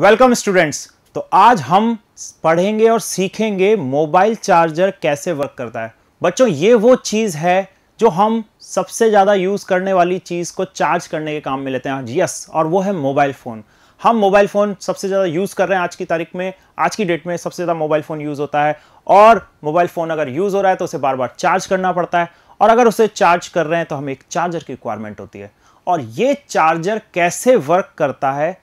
Welcome students तो आज हम पढ़ेंगे और सीखेंगे मोबाइल चार्जर कैसे वर्क करता है बच्चों ये वो चीज़ है जो हम सबसे ज़्यादा यूज़ करने वाली चीज़ को चार्ज करने के काम में लेते हैं यस और वो है मोबाइल फ़ोन हम मोबाइल फ़ोन सबसे ज़्यादा यूज़ कर रहे हैं आज की तारीख में आज की डेट में सबसे ज़्यादा मोबाइल फ़ोन यूज़ होता है और मोबाइल फ़ोन अगर यूज़ हो रहा है तो उसे बार बार चार्ज करना पड़ता है और अगर उसे चार्ज कर रहे हैं तो हमें एक चार्जर की रिक्वायरमेंट होती है और ये चार्जर कैसे वर्क करता है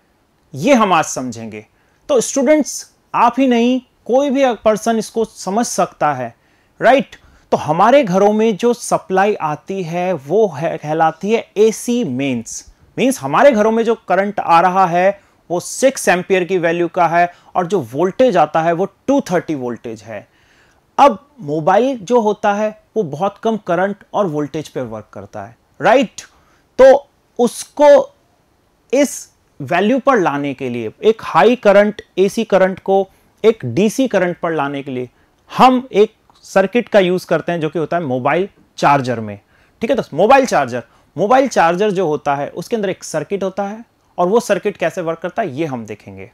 ये हम आज समझेंगे तो स्टूडेंट्स आप ही नहीं कोई भी पर्सन इसको समझ सकता है राइट right? तो हमारे घरों में जो सप्लाई आती है वो है कहलाती है एसी मेंस मेंस हमारे घरों में जो करंट आ रहा है वो सिक्स एम्पियर की वैल्यू का है और जो वोल्टेज आता है वो टू थर्टी वोल्टेज है अब मोबाइल जो होता है वो बहुत कम करंट और वोल्टेज पे वर्क करता है राइट right? तो उसको इस वैल्यू पर लाने के लिए एक हाई करंट एसी करंट को एक डीसी करंट पर लाने के लिए हम एक सर्किट का यूज़ करते हैं जो कि होता है मोबाइल चार्जर में ठीक है दोस्त मोबाइल चार्जर मोबाइल चार्जर जो होता है उसके अंदर एक सर्किट होता है और वो सर्किट कैसे वर्क करता है ये हम देखेंगे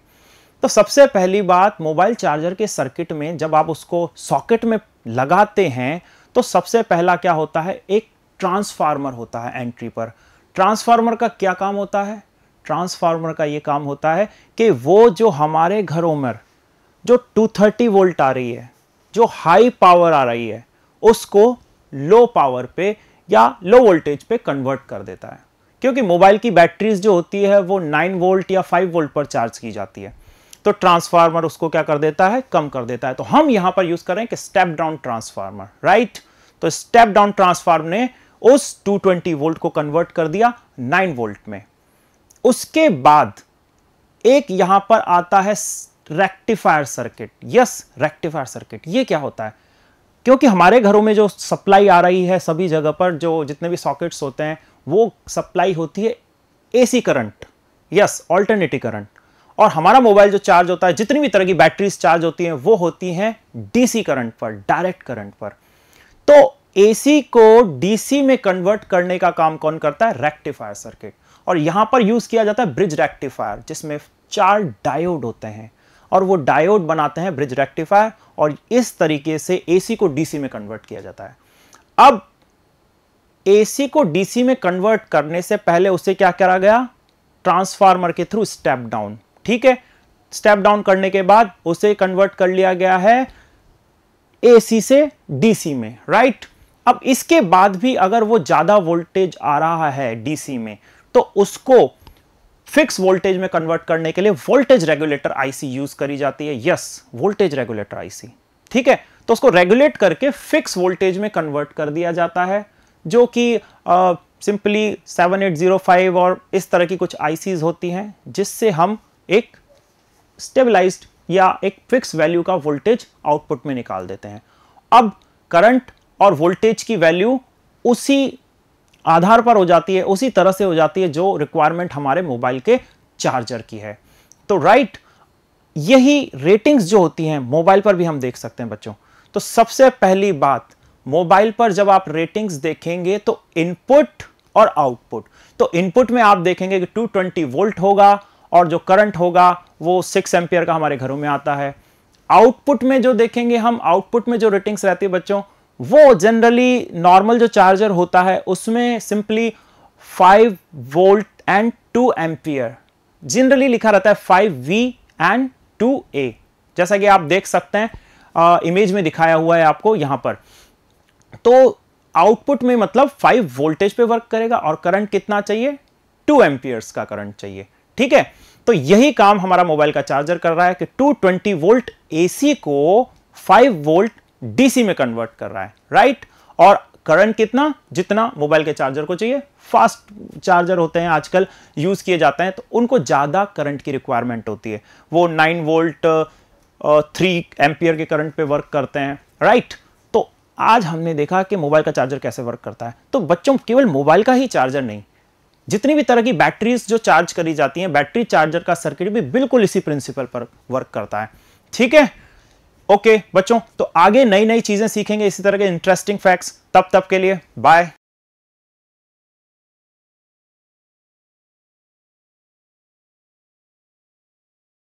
तो सबसे पहली बात मोबाइल चार्जर के सर्किट में जब आप उसको सॉकेट में लगाते हैं तो सबसे पहला क्या होता है एक ट्रांसफार्मर होता है एंट्री पर ट्रांसफार्मर का क्या काम होता है ट्रांसफार्मर का ये काम होता है कि वो जो हमारे घरों में जो 230 वोल्ट आ रही है जो हाई पावर आ रही है उसको लो पावर पे या लो वोल्टेज पे कन्वर्ट कर देता है क्योंकि मोबाइल की बैटरीज जो होती है वो 9 वोल्ट या 5 वोल्ट पर चार्ज की जाती है तो ट्रांसफार्मर उसको क्या कर देता है कम कर देता है तो हम यहां पर यूज करें कि स्टेप डाउन ट्रांसफार्मर राइट तो स्टेप डाउन ट्रांसफार्मर ने उस 220 वोल्ट को कन्वर्ट कर दिया 9 वोल्ट में उसके बाद एक यहां पर आता है rectifier circuit yes rectifier circuit ये क्या होता है क्योंकि हमारे घरों में जो सप्लाई आ रही है सभी जगह पर जो जितने भी सॉकेट्स होते हैं वो सप्लाई होती है AC current yes alternative current और हमारा मोबाइल जो चार्ज होता है जितनी भी तरह की बैटरीज चार्ज होती हैं वो होती हैं डीसी करंट पर डायरेक्ट करंट पर तो एसी को डीसी में कन्वर्ट करने का काम कौन करता है रेक्टिफायर सर्किट और यहाँ पर यूज़ किया जाता है ब्रिज रेक्टिफायर जिसमें चार डायोड होते हैं और वो डायोड बनाते हैं ब्रिज रेक्टिफायर और इस तरीके से एसी को डीसी में कन्वर्ट किया जाता है अब एसी को डीसी में कन्वर्ट करने से पहले उसे क्या करा गया ट्रांसफार्मर के थ्रू स्टेप डाउन ठीक है स्टेप डाउन करने के बाद उसे कन्वर्ट कर लिया गया है एसी से डीसी में राइट अब इसके बाद भी अगर वो ज़्यादा वोल्टेज आ रहा है डीसी में तो उसको फिक्स वोल्टेज में कन्वर्ट करने के लिए वोल्टेज रेगुलेटर आईसी यूज करी जाती है यस वोल्टेज रेगुलेटर आईसी ठीक है तो उसको रेगुलेट करके फिक्स वोल्टेज में कन्वर्ट कर दिया जाता है जो कि simply seven eight zero five और इस तरह की कुछ आईसीज होती हैं जिससे हम एक स्टेबलाइज्ड या एक फिक्स वैल्यू का वोल्टेज आउटपुट में निकाल देते हैं अब करंट और वोल्टेज की वैल्यू उसी आधार पर हो जाती है उसी तरह से हो जाती है जो रिक्वायरमेंट हमारे मोबाइल के चार्जर की है तो राइट यही रेटिंग्स जो होती हैं मोबाइल पर भी हम देख सकते हैं बच्चों तो सबसे पहली बात मोबाइल पर जब आप रेटिंग्स देखेंगे तो इनपुट और आउटपुट तो इनपुट में आप देखेंगे कि 220 वोल्ट होगा और जो करंट होगा वो 6 एम्पियर का हमारे घरों में आता है आउटपुट में जो देखेंगे हम आउटपुट में जो रेटिंग्स रहती है बच्चों वो जनरली नॉर्मल जो चार्जर होता है उसमें simply 5 volt and 2 ampere generally लिखा रहता है 5 वी एंड 2 ए जैसा कि आप देख सकते हैं इमेज में दिखाया हुआ है आपको यहां पर तो आउटपुट में मतलब 5 वोल्टेज पे वर्क करेगा और करंट कितना चाहिए 2 एम्पियर्स का करंट चाहिए ठीक है तो यही काम हमारा मोबाइल का चार्जर कर रहा है कि 220 वोल्ट एसी को 5 वोल्ट डीसी में कन्वर्ट कर रहा है राइट और करंट कितना जितना मोबाइल के चार्जर को चाहिए फास्ट चार्जर होते हैं आजकल यूज़ किए जाते हैं तो उनको ज़्यादा करंट की रिक्वायरमेंट होती है वो नाइन वोल्ट थ्री एम्पियर के करंट पे वर्क करते हैं राइट तो आज हमने देखा कि मोबाइल का चार्जर कैसे वर्क करता है तो बच्चों केवल मोबाइल का ही चार्जर नहीं जितनी भी तरह की बैटरीज जो चार्ज करी जाती हैं बैटरी चार्जर का सर्किट भी बिल्कुल इसी प्रिंसिपल पर वर्क करता है ठीक है ओके बच्चों तो आगे नई नई चीजें सीखेंगे इसी तरह के इंटरेस्टिंग फैक्ट्स तब तब के लिए बाय